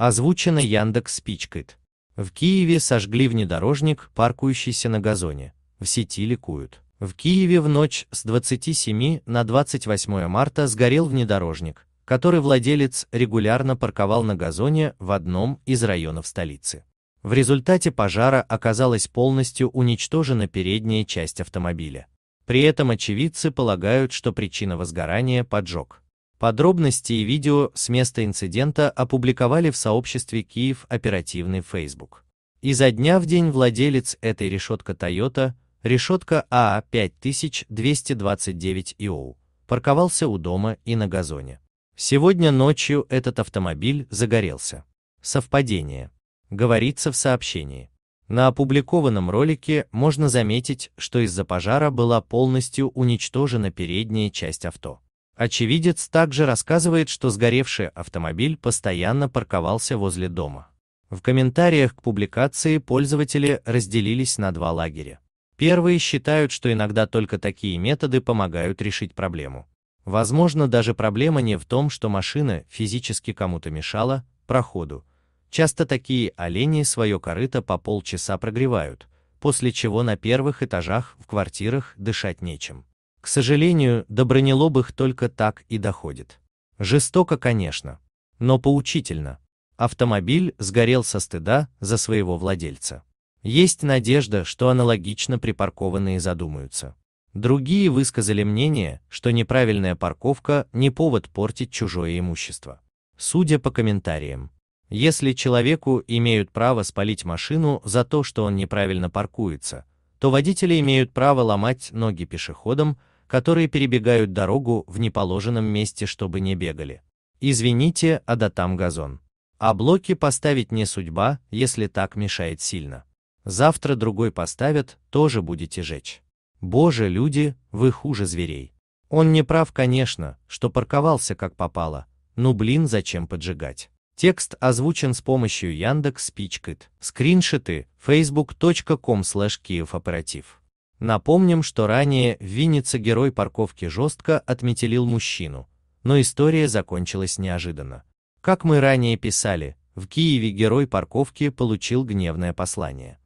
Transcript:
Озвучено Яндекс Спичкает. В Киеве сожгли внедорожник, паркующийся на газоне. В сети ликуют. В Киеве в ночь с 27 на 28 марта сгорел внедорожник, который владелец регулярно парковал на газоне в одном из районов столицы. В результате пожара оказалась полностью уничтожена передняя часть автомобиля. При этом очевидцы полагают, что причина возгорания – поджог. Подробности и видео с места инцидента опубликовали в сообществе Киев оперативный Facebook. Изо дня в день владелец этой решетка Toyota, решетка АА-5229ИО, парковался у дома и на газоне. Сегодня ночью этот автомобиль загорелся. Совпадение. Говорится в сообщении. На опубликованном ролике можно заметить, что из-за пожара была полностью уничтожена передняя часть авто. Очевидец также рассказывает, что сгоревший автомобиль постоянно парковался возле дома. В комментариях к публикации пользователи разделились на два лагеря. Первые считают, что иногда только такие методы помогают решить проблему. Возможно, даже проблема не в том, что машина физически кому-то мешала проходу. Часто такие олени свое корыто по полчаса прогревают, после чего на первых этажах в квартирах дышать нечем. К сожалению, до бронелобых только так и доходит. Жестоко, конечно, но поучительно. Автомобиль сгорел со стыда за своего владельца. Есть надежда, что аналогично припаркованные задумаются. Другие высказали мнение, что неправильная парковка не повод портить чужое имущество. Судя по комментариям, если человеку имеют право спалить машину за то, что он неправильно паркуется, то водители имеют право ломать ноги пешеходам которые перебегают дорогу в неположенном месте, чтобы не бегали. Извините, а да там газон. А блоки поставить не судьба, если так мешает сильно. Завтра другой поставят, тоже будете жечь. Боже, люди, вы хуже зверей. Он не прав, конечно, что парковался как попало. Ну блин, зачем поджигать? Текст озвучен с помощью Яндекс Спичкит. Скриншоты facebook.com slash киевоператив. Напомним, что ранее в Виннице герой парковки жестко отметелил мужчину, но история закончилась неожиданно. Как мы ранее писали, в Киеве герой парковки получил гневное послание.